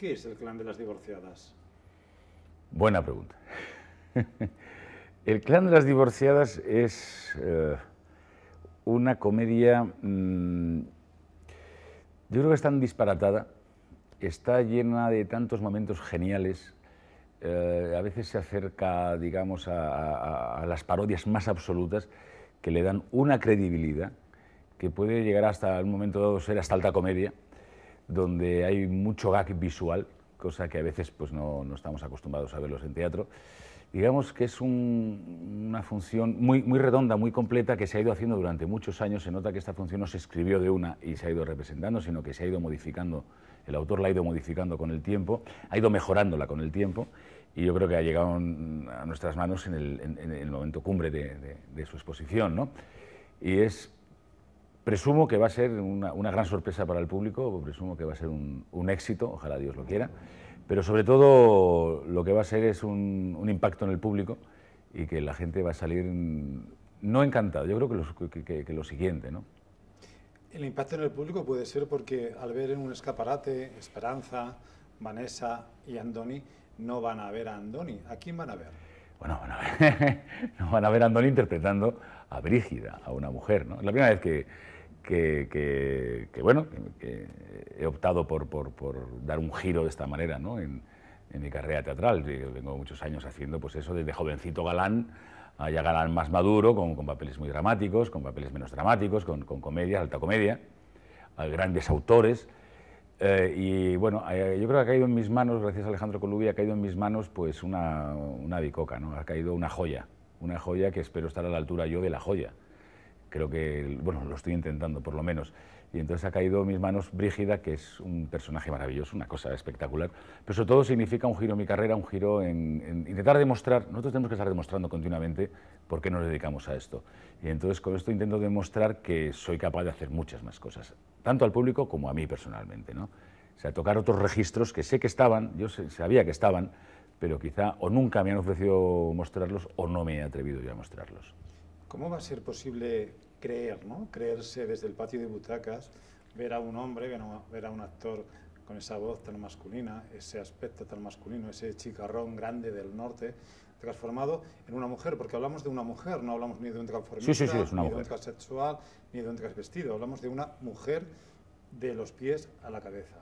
¿Qué es el clan de las divorciadas? Buena pregunta. el clan de las divorciadas es eh, una comedia, mm, yo creo que es tan disparatada, está llena de tantos momentos geniales, eh, a veces se acerca, digamos, a, a, las parodias más absolutas que le dan una credibilidad que puede llegar hasta un momento dado ser hasta alta comedia, donde hay mucho gag visual, cosa que a veces pues, no, no estamos acostumbrados a verlos en teatro. Digamos que es una función muy, muy redonda, muy completa, que se ha ido haciendo durante muchos años. Se nota que esta función no se escribió de una y se ha ido representando, sino que se ha ido modificando. El autor la ha ido modificando con el tiempo, ha ido mejorándola con el tiempo y yo creo que ha llegado a nuestras manos en el, momento cumbre de, de su exposición. ¿no? Y es Presumo que va a ser una, gran sorpresa para el público, presumo que va a ser un, éxito, ojalá Dios lo quiera, pero sobre todo lo que va a ser es un, impacto en el público y que la gente va a salir no encantada, yo creo que, lo siguiente, ¿no? El impacto en el público puede ser porque al ver en un escaparate Esperanza, Vanessa y Andoni, no van a ver a Andoni. ¿A quién van a ver? Bueno, van a ver, van a ver a Andoni interpretando a Brígida, a una mujer. ¿no? Es la primera vez que, que, bueno, he optado por, dar un giro de esta manera en, mi carrera teatral. Vengo muchos años haciendo pues eso desde jovencito galán a ya galán más maduro, con, papeles muy dramáticos, con papeles menos dramáticos, con, comedia, alta comedia, a grandes autores. Eh, y bueno, eh, yo creo que ha caído en mis manos, gracias a Alejandro Colubi, ha caído en mis manos pues una, una bicoca, ¿no? ha caído una joya, una joya que espero estar a la altura yo de la joya creo que, bueno, lo estoy intentando por lo menos. Y entonces ha caído en mis manos Brígida, que es un personaje maravilloso, una cosa espectacular. Pero sobre todo significa un giro en mi carrera, un giro en, intentar demostrar, nosotros tenemos que estar demostrando continuamente por qué nos dedicamos a esto. Y entonces con esto intento demostrar que soy capaz de hacer muchas más cosas, tanto al público como a mí personalmente. ¿no? O sea, tocar otros registros que sé que estaban, yo sabía que estaban, pero quizá o nunca me han ofrecido mostrarlos o no me he atrevido yo a mostrarlos. ¿Cómo va a ser posible creer, ¿no? creerse desde el patio de butacas, ver a un hombre, ver a un actor con esa voz tan masculina, ese aspecto tan masculino, ese chicarrón grande del norte, transformado en una mujer, porque hablamos de una mujer, no hablamos ni de un transformista, sí, ni mujer. de un transexual, ni de un vestido. hablamos de una mujer de los pies a la cabeza.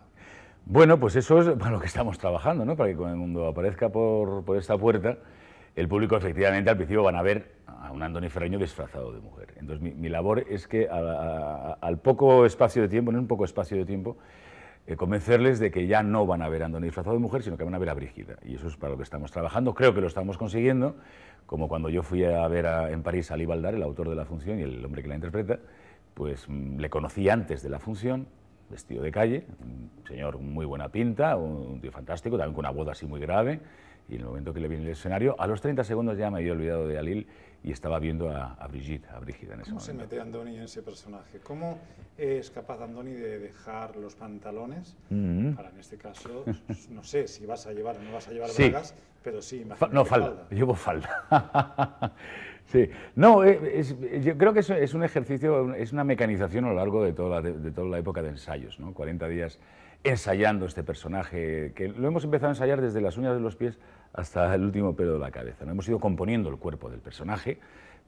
Bueno, pues eso es para lo que estamos trabajando, ¿no? para que cuando el mundo aparezca por, por esta puerta, el público efectivamente al principio van a ver a un Andoni Ferreño disfrazado de mujer. Entonces mi, labor es que al poco espacio de tiempo, en un poco espacio de tiempo, eh, convencerles de que ya no van a ver a Andoni disfrazado de mujer, sino que van a ver a Brígida. Y eso es para lo que estamos trabajando. Creo que lo estamos consiguiendo, como cuando yo fui a ver en París a Ali Valdar, el autor de la función y el hombre que la interpreta, pues mm, le conocí antes de la función, vestido de calle, un señor muy buena pinta, un, un tío fantástico, también con una boda así muy grave, y en el momento que le viene el escenario, a los 30 segundos ya me había olvidado de Alil y estaba viendo a, Brigitte, a Brigitte en ese momento. ¿Cómo se mete Andoni en ese personaje? ¿Cómo es capaz Andoni de dejar los pantalones mm-hmm. para, en este caso, no sé si vas a llevar o no vas a llevar sí. pero sí, imagínate No, falda. Llevo falda. sí. No, eh, yo creo que es, un ejercicio, es una mecanización a lo largo de toda la, de toda la época de ensayos, ¿no? 40 días ensayando este personaje, que lo hemos empezado a ensayar desde las uñas de los pies hasta el último pelo de la cabeza. ¿no? Hemos ido componiendo el cuerpo del personaje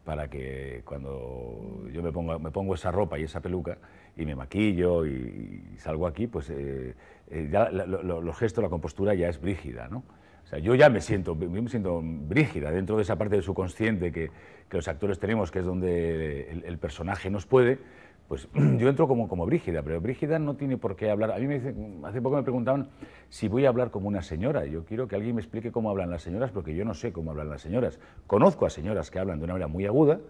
para que cuando yo me pongo, esa ropa y esa peluca y me maquillo y, salgo aquí, pues eh, eh, ya la, los gestos, la compostura ya es brígida, ¿no? O sea, yo ya me siento, siento brígida dentro de esa parte de subconsciente que, que los actores tenemos, que es donde el personaje nos puede, pues yo entro como, como Brígida, pero Brígida no tiene por qué hablar. A mí me dicen, hace poco me preguntaban si voy a hablar como una señora. Yo quiero que alguien me explique cómo hablan las señoras, porque yo no sé cómo hablan las señoras. Conozco a señoras que hablan de una manera muy aguda,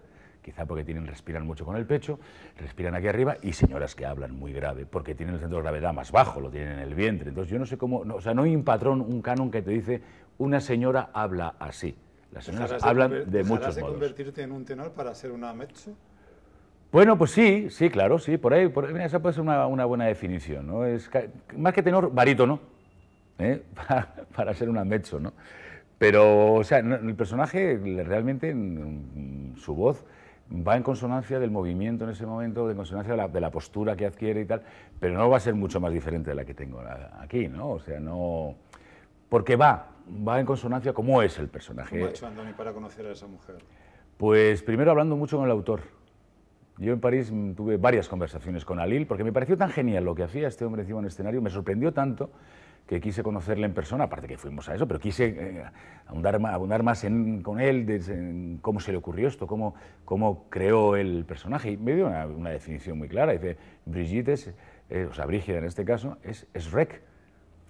quizá porque tienen, respiran mucho con el pecho, respiran aquí arriba, y señoras que hablan muy grave, porque tienen el centro de gravedad más bajo, lo tienen en el vientre. Entonces yo no sé cómo, o sea, no hay un patrón, un canon que te dice, una señora habla así. Las señoras hablan de, de muchos de modos. convertirte en un tenor para ser una mezzo? Bueno, pues sí, sí, claro, sí, por ahí, esa puede ser una, buena definición, ¿no? Es, más que tenor, barítono, ¿eh? para, ser un amecho, ¿no? Pero, o sea, el personaje realmente, mm, su voz va en consonancia del movimiento en ese momento, de consonancia de la, postura que adquiere y tal, pero no va a ser mucho más diferente de la que tengo aquí, ¿no? O sea, no... Porque va, va en consonancia como es el personaje. ¿Cómo ha hecho Andoni para conocer a esa mujer? Pues primero hablando mucho con el autor yo en París mm, tuve varias conversaciones con Alil porque me pareció tan genial lo que hacía este hombre encima en escenario, me sorprendió tanto que quise conocerle en persona, aparte que fuimos a eso, pero quise eh, abundar, más con él en cómo se le ocurrió esto, cómo, creó el personaje. Y me dio una, definición muy clara. Dice, Brigitte, eh, o sea, Brigitte en este caso, es, es rec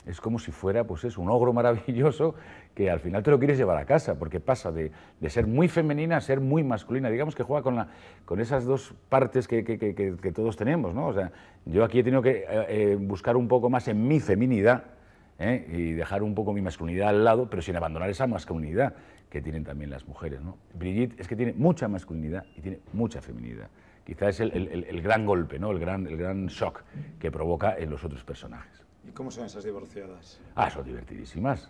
es como si fuera, pues es un ogro maravilloso que al final te lo quieres llevar a casa, porque pasa de, ser muy femenina a ser muy masculina. Digamos que juega con, la, con esas dos partes que, todos tenemos, sea, yo aquí he tenido que eh, eh, buscar un poco más en mi feminidad ¿eh? y dejar un poco mi masculinidad al lado, pero sin abandonar esa masculinidad que tienen también las mujeres, Brigitte es que tiene mucha masculinidad y tiene mucha feminidad. Quizás es el, gran golpe, ¿no? el gran shock que provoca en los otros personajes cómo son esas divorciadas? Ah, son divertidísimas.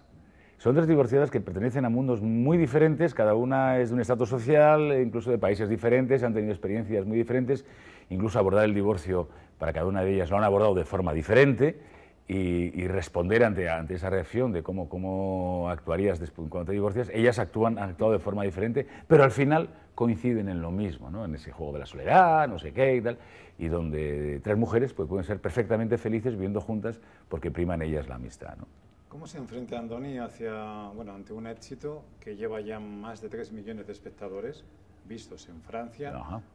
Son tres divorciadas que pertenecen a mundos muy diferentes, cada una es de un estatus social, incluso de países diferentes, han tenido experiencias muy diferentes, incluso abordar el divorcio para cada una de ellas lo han abordado de forma diferente y, responder ante, ante esa reacción de cómo, cómo actuarías después, cuando te divorcias, ellas actúan, han actuado de forma diferente, pero al final coinciden en lo mismo, ¿no? en ese juego de la soledad, no sé qué y tal, y donde tres mujeres pues, pueden ser perfectamente felices viviendo juntas porque priman ellas la amistad. ¿no? ¿Cómo se enfrenta Andoni hacia, bueno, ante un éxito que lleva ya más de 3 millones de espectadores vistos en Francia,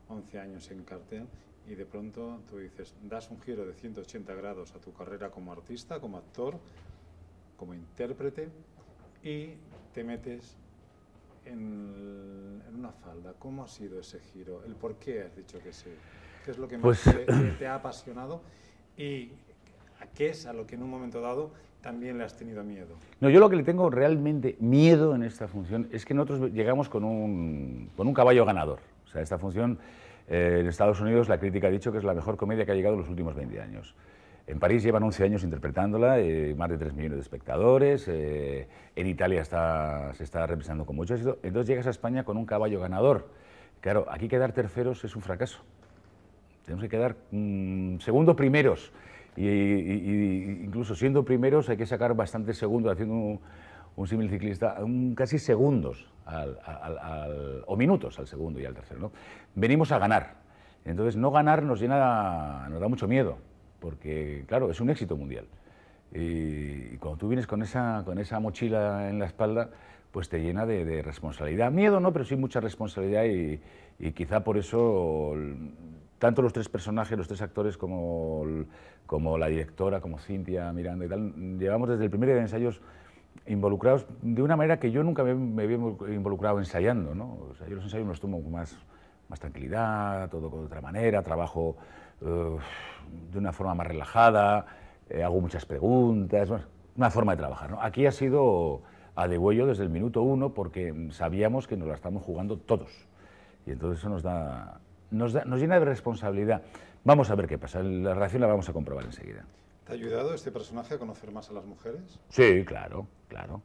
11 años en cartel, y de pronto tú dices, das un giro de 180 grados a tu carrera como artista, como actor, como intérprete y te metes en, una falda. ¿Cómo ha sido ese giro? ¿El por qué has dicho que sí? ¿Qué es lo que más pues te, ha apasionado? ¿Y a qué es a lo que en un momento dado también le has tenido miedo? No, yo lo que le tengo realmente miedo en esta función es que nosotros llegamos con un, con un caballo ganador. O sea, esta función eh, en Estados Unidos la crítica ha dicho que es la mejor comedia que ha llegado en los últimos 20 años. En París llevan 11 años interpretándola, eh, más de 3 millones de espectadores, eh, en Italia está, se está representando con mucho éxito, entonces llegas a España con un caballo ganador. Claro, aquí quedar terceros es un fracaso. Tenemos que quedar mm, segundo segundos primeros. Y, incluso siendo primeros hay que sacar bastante segundo haciendo un, un símil ciclista, casi segundos o minutos al segundo y al tercero. ¿no? Venimos a ganar. Entonces, no ganar nos llena, nos da mucho miedo, porque, claro, es un éxito mundial. Y, cuando tú vienes con esa, con esa mochila en la espalda, pues te llena de, responsabilidad. Miedo no, pero sí mucha responsabilidad y, quizá por eso tanto los tres personajes, los tres actores, como, como la directora, como Cintia, Miranda y tal, llevamos desde el primer día de ensayos involucrados de una manera que yo nunca me, había involucrado ensayando. ¿no? yo los ensayos los tomo con más, más tranquilidad, todo de otra manera, trabajo eh, de una forma más relajada, eh, hago muchas preguntas, una forma de trabajar. Aquí ha sido a huello desde el minuto uno porque sabíamos que nos la estamos jugando todos. Y entonces eso nos, da, nos, nos llena de responsabilidad. Vamos a ver qué pasa, la relación la vamos a comprobar enseguida. ¿Te ha ayudado este personaje a conocer más a las mujeres? Sí, claro, claro.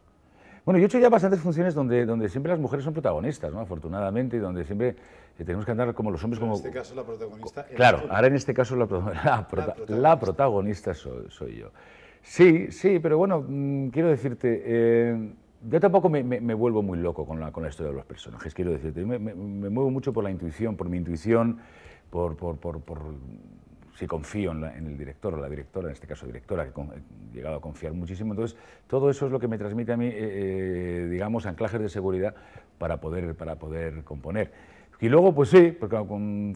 Bueno, yo he hecho ya bastantes funciones donde, donde siempre las mujeres son protagonistas, ¿no? Afortunadamente, y donde siempre eh, tenemos que andar como los hombres. como, en este caso la protagonista... Claro, ahora en este caso la, la, protagonista, soy, yo. Sí, sí, pero bueno, mm, quiero decirte, eh, yo tampoco me, vuelvo muy loco con la, con la historia de los personajes, quiero decirte, me, muevo mucho por la intuición, por mi intuición, por, por si confío en, el director o la directora, en este caso directora, que he llegado a confiar muchísimo. Entonces, todo eso es lo que me transmite a mí, eh, eh, digamos, anclajes de seguridad para poder, para poder componer. Y luego, pues sí, porque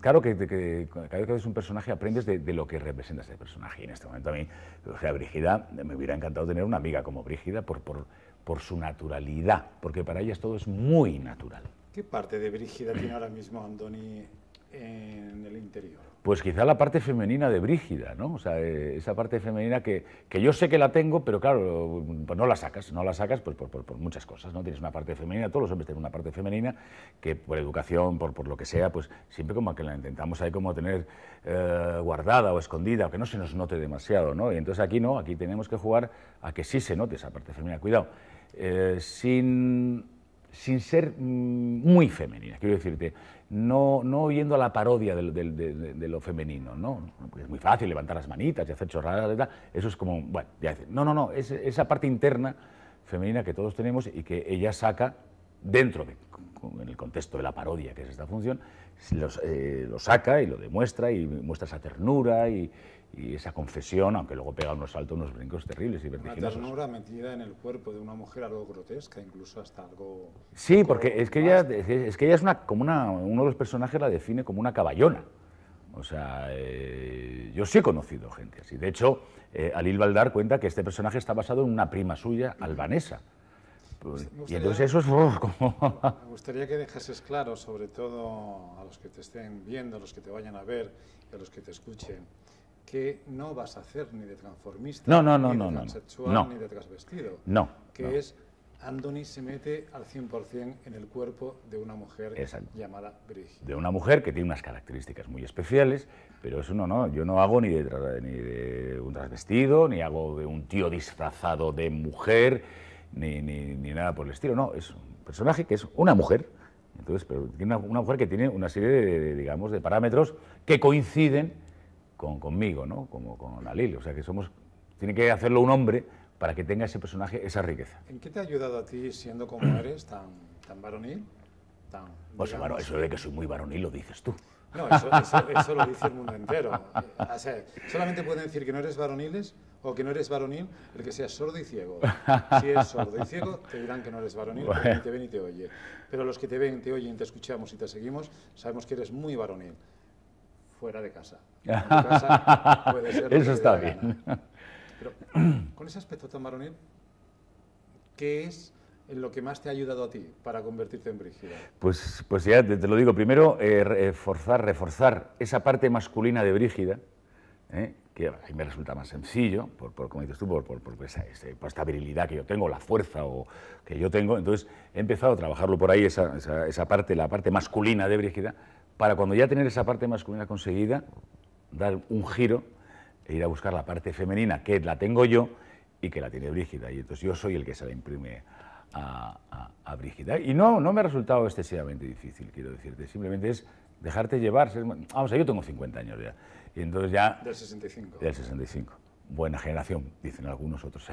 claro que, que, cada vez que haces un personaje aprendes de, lo que representa ese personaje. Y en este momento a mí, o sea, Brígida, me hubiera encantado tener una amiga como Brígida por, por, su naturalidad, porque para ellas todo es muy natural. ¿Qué parte de Brígida tiene ahora mismo Andoni en el interior? Pues quizá la parte femenina de Brígida, ¿no? O sea, eh, esa parte femenina que, yo sé que la tengo, pero claro, pues no la sacas, no la sacas pues por, muchas cosas, ¿no? Tienes una parte femenina, todos los hombres tienen una parte femenina, que por educación, por, por lo que sea, pues siempre como que la intentamos ahí como tener eh, guardada o escondida, o que no se nos note demasiado, ¿no? Y entonces aquí no, aquí tenemos que jugar a que sí se note esa parte femenina. Cuidado, eh, sin sin ser mm, muy femenina, quiero decirte, no, no a la parodia de, lo femenino, ¿no? es muy fácil levantar las manitas y hacer chorradas, eso es como, bueno, ya no, no, no, es esa parte interna femenina que todos tenemos y que ella saca dentro, de, en el contexto de la parodia, que es esta función, eh, lo saca y lo demuestra y muestra esa ternura y, esa confesión, aunque luego pega unos saltos, unos brincos terribles y vertiginosos. Una ternura metida en el cuerpo de una mujer algo grotesca, incluso hasta algo... Sí, porque es que, ella, es una, como una, uno de los personajes la define como una caballona. O sea, eh, yo sí he conocido gente así. De hecho, eh, Alil Valdar cuenta que este personaje está basado en una prima suya, albanesa. Pues, y entonces eso es... como... Me gustaría que dejases claro, sobre todo a los que te estén viendo, a los que te vayan a ver, a los que te escuchen, que no vas a hacer ni de transformista, ni de transexual, ni de transvestido. No. Que es Andoni se mete al 100% en el cuerpo de una mujer llamada Brigitte. De una mujer que tiene unas características muy especiales, pero eso no, no. Yo no hago ni ni de un transvestido, ni hago de un tío disfrazado de mujer ni, ni, ni, nada por el estilo. No, es un personaje que es una mujer. Entonces, pero tiene una, mujer que tiene una serie de, digamos, de parámetros que coinciden con, conmigo, ¿no? Como con Alil. O sea, que somos, tiene que hacerlo un hombre para que tenga ese personaje esa riqueza. ¿En qué te ha ayudado a ti siendo como eres, tan, tan varonil? Tan, pues bueno, eso de que soy muy varonil lo dices tú. No, eso, lo dice el mundo entero. solamente pueden decir que no eres varoniles o que no eres varonil, el que sea sordo y ciego. Si es sordo y ciego, te dirán que no eres varonil, porque te ven y te oye. Pero los que te ven, te oyen, te escuchamos y te seguimos, sabemos que eres muy varonil. Fuera de casa. Eso está bien. con ese aspecto tan varonil, ¿qué es lo que más te ha ayudado a ti para convertirte en Brígida? Pues, pues ya te, lo digo, primero, eh, eh, reforzar esa parte masculina de Brígida, ¿eh? que a mí me resulta más sencillo, por, como dices tú, por, este, por, esta virilidad que yo tengo, la fuerza o que yo tengo. Entonces he empezado a trabajarlo por ahí, esa, esa, parte, la parte masculina de Brígida, para cuando ya tener esa parte masculina conseguida, dar un giro e ir a buscar la parte femenina, que la tengo yo y que la tiene Brígida. Y entonces yo soy el que se la imprime a, a Brígida. Y no, no me ha resultado excesivamente difícil, quiero decirte, simplemente es Dejarte llevar. Vamos, yo tengo 50 años ya. Y entonces ya... Del 65. Del 65. Buena generación, dicen algunos, otros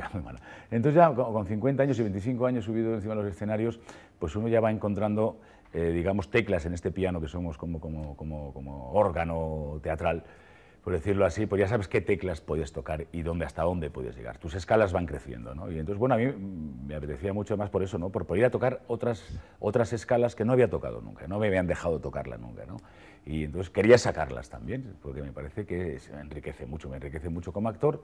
Entonces ya con 50 años y 25 años subido encima de los escenarios, pues uno ya va encontrando, eh, digamos, teclas en este piano que somos como, como, como órgano teatral por decirlo así, pues ya sabes qué teclas puedes tocar y dónde hasta dónde puedes llegar. Tus escalas van creciendo, ¿no? Y entonces, bueno, a mí me apetecía mucho más por eso, ¿no? Por poder a tocar otras, otras escalas que no había tocado nunca, no me habían dejado tocarla nunca, ¿no? Y entonces quería sacarlas también, porque me parece que se enriquece mucho, me enriquece mucho como actor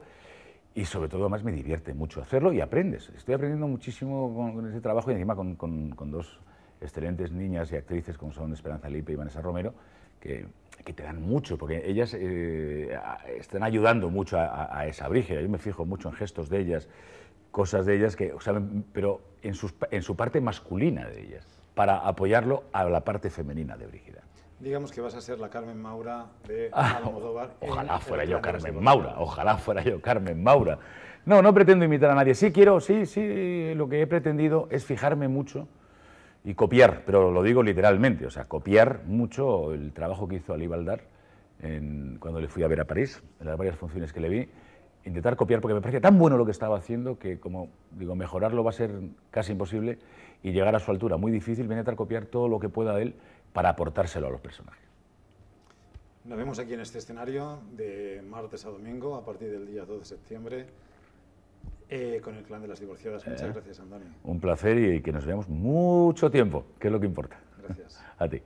y sobre todo más me divierte mucho hacerlo y aprendes. Estoy aprendiendo muchísimo con, ese trabajo y encima con, dos excelentes niñas y actrices como son Esperanza Lipe y Vanessa Romero, que, te dan mucho, porque ellas eh, están ayudando mucho a, esa brígida. Yo me fijo mucho en gestos de ellas, cosas de ellas que pero en, su parte masculina de ellas, para apoyarlo a la parte femenina de Brígida. Digamos que vas a ser la Carmen Maura de ah, ojalá fuera yo Carmen Maura, ojalá fuera yo Carmen Maura. No, no pretendo imitar a nadie. Sí quiero, sí, sí, lo que he pretendido es fijarme mucho y copiar, pero lo digo literalmente, o sea, copiar mucho el trabajo que hizo Ali Baldar cuando le fui a ver a París, en las varias funciones que le vi, intentar copiar porque me parecía tan bueno lo que estaba haciendo que, como digo, mejorarlo va a ser casi imposible y llegar a su altura, muy difícil, voy a intentar copiar todo lo que pueda de él para aportárselo a los personajes. Nos vemos aquí en este escenario de martes a domingo a partir del día 2 de septiembre eh, con el clan de las divorciadas. Muchas eh. gracias, Antonio. Un placer y que nos veamos mucho tiempo, que es lo que importa. Gracias. A ti.